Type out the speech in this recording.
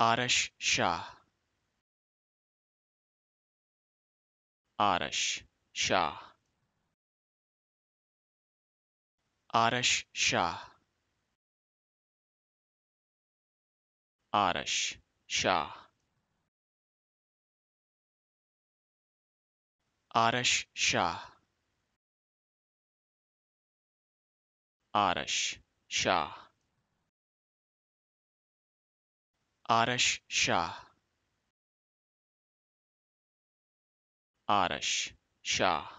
Arash Shah Arash Shah Arash Shah Arash Shah Arash Shah Arash Shah Arash Shah Arash Shah